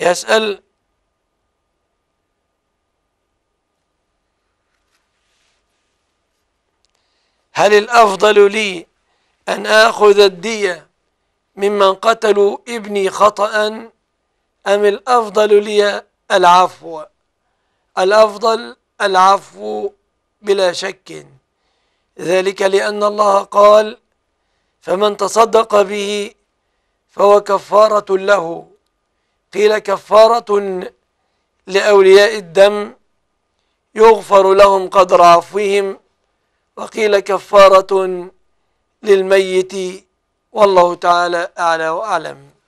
يسأل هل الأفضل لي أن آخذ الدية ممن قتلوا ابني خطأ أم الأفضل لي العفو الأفضل العفو بلا شك ذلك لأن الله قال فمن تصدق به فهو كفارة له قيل كفارة لأولياء الدم يغفر لهم قدر عفوهم وقيل كفارة للميت والله تعالى أعلى وأعلم